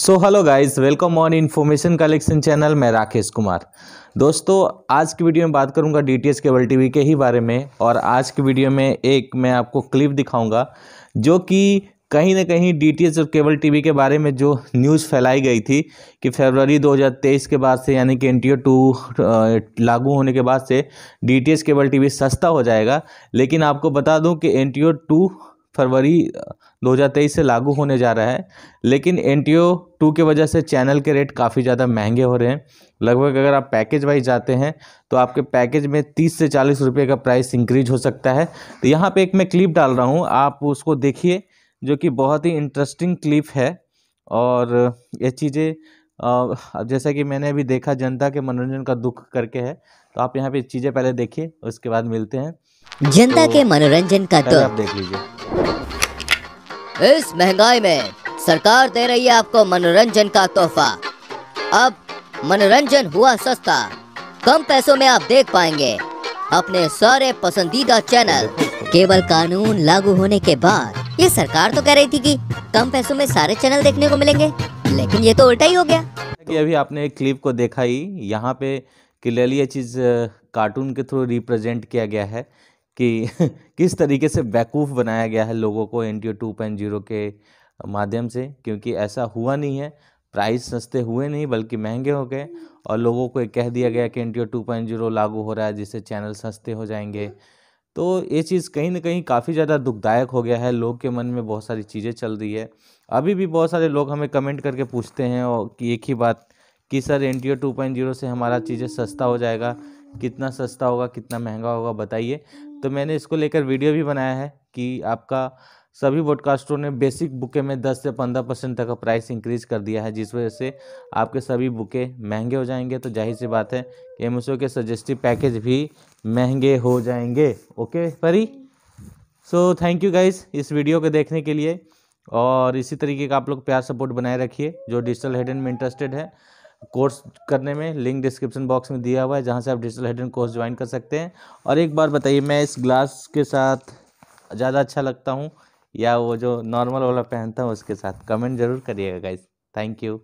so hello guys welcome on information collection channel मैं राकेश कुमार दोस्तों आज की वीडियो में बात करूंगा डीटीएच केबल टीवी के ही बारे में और आज की वीडियो में एक मैं आपको क्लिप दिखाऊंगा जो कि कहीं ना कहीं डीटीएच और केबल टीवी के बारे में जो न्यूज़ फैलाई गई थी कि फरवरी 2023 के बाद से यानी कि एन टी टू लागू होने के बाद से डी केबल टी सस्ता हो जाएगा लेकिन आपको बता दूँ कि एन टी टू फरवरी 2023 से लागू होने जा रहा है लेकिन एन टी ओ टू के वजह से चैनल के रेट काफ़ी ज़्यादा महंगे हो रहे हैं लगभग अगर आप पैकेज वाइज जाते हैं तो आपके पैकेज में 30 से 40 रुपए का प्राइस इंक्रीज हो सकता है तो यहाँ पे एक मैं क्लिप डाल रहा हूँ आप उसको देखिए जो कि बहुत ही इंटरेस्टिंग क्लिप है और ये चीज़ें अब जैसा कि मैंने अभी देखा जनता के मनोरंजन का दुख करके है तो आप यहाँ पे चीज़ें पहले देखिए उसके बाद मिलते हैं जनता तो के मनोरंजन का दुख आप देख लीजिए इस महंगाई में सरकार दे रही है आपको मनोरंजन का तोहफा अब मनोरंजन हुआ सस्ता कम पैसों में आप देख पाएंगे अपने सारे पसंदीदा चैनल केवल कानून लागू होने के बाद ये सरकार तो कह रही थी कि कम पैसों में सारे चैनल देखने को मिलेंगे लेकिन ये तो उल्टा ही हो गया कि अभी आपने एक क्लिप को देखा ही यहाँ पे क्लियरली ये चीज़ कार्टून के थ्रू रिप्रेजेंट किया गया है कि किस तरीके से बेकूफ बनाया गया है लोगों को N T two point zero के माध्यम से क्योंकि ऐसा हुआ नहीं है प्राइस सस्ते हुए नहीं बल्कि महंगे हो गए और लोगों को कह दिया गया कि N T two point zero लागू हो रहा है जिससे चैनल सस्ते हो जाएंगे तो ये चीज़ कहीं ना कहीं काफ़ी ज़्यादा दुखदायक हो गया है लोग के मन में बहुत सारी चीज़ें चल रही है अभी भी बहुत सारे लोग हमें कमेंट करके पूछते हैं और कि एक ही बात कि sir N T two point zero से हमारा चीज़ें सस्ता हो जाएगा कितना सस्ता होगा कितना महंगा होगा बताइए तो मैंने इसको लेकर वीडियो भी बनाया है कि आपका सभी ब्रॉडकास्टरों ने बेसिक बुके में 10 से 15 परसेंट तक का प्राइस इंक्रीज कर दिया है जिस वजह से आपके सभी बुके महंगे हो जाएंगे तो जाहिर सी बात है कि एम के सजेस्टिव पैकेज भी महंगे हो जाएंगे ओके परी सो थैंक यू गाइज इस वीडियो को देखने के लिए और इसी तरीके का आप लोग प्यार सपोर्ट बनाए रखिए जो डिजिटल हेडन में इंटरेस्टेड है कोर्स करने में लिंक डिस्क्रिप्शन बॉक्स में दिया हुआ है जहाँ से आप डिजिटल हेडन कोर्स ज्वाइन कर सकते हैं और एक बार बताइए मैं इस ग्लास के साथ ज़्यादा अच्छा लगता हूँ या वो जो नॉर्मल वाला पहनता हूँ उसके साथ कमेंट ज़रूर करिएगा गाइज थैंक यू